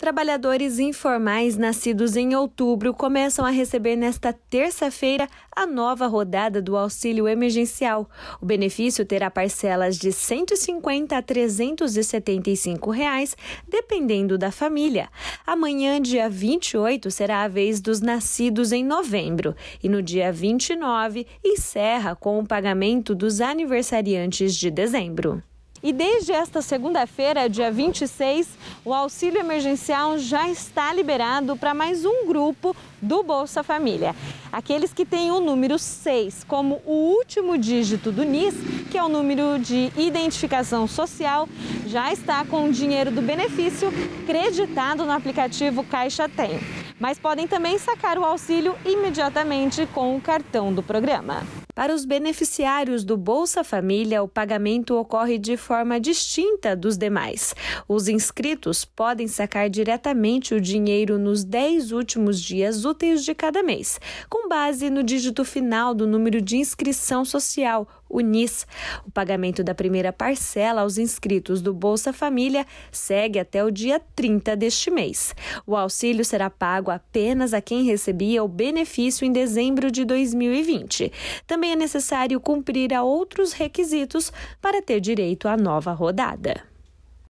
Trabalhadores informais nascidos em outubro começam a receber nesta terça-feira a nova rodada do auxílio emergencial. O benefício terá parcelas de R$ 150 a R$ 375, reais, dependendo da família. Amanhã, dia 28, será a vez dos nascidos em novembro e no dia 29 encerra com o pagamento dos aniversariantes de dezembro. E desde esta segunda-feira, dia 26, o auxílio emergencial já está liberado para mais um grupo do Bolsa Família. Aqueles que têm o número 6 como o último dígito do NIS, que é o número de identificação social, já está com o dinheiro do benefício creditado no aplicativo Caixa Tem. Mas podem também sacar o auxílio imediatamente com o cartão do programa. Para os beneficiários do Bolsa Família, o pagamento ocorre de forma distinta dos demais. Os inscritos podem sacar diretamente o dinheiro nos 10 últimos dias úteis de cada mês, com base no dígito final do número de inscrição social, o NIS. O pagamento da primeira parcela aos inscritos do Bolsa Família segue até o dia 30 deste mês. O auxílio será pago apenas a quem recebia o benefício em dezembro de 2020. Também também é necessário cumprir a outros requisitos para ter direito à nova rodada.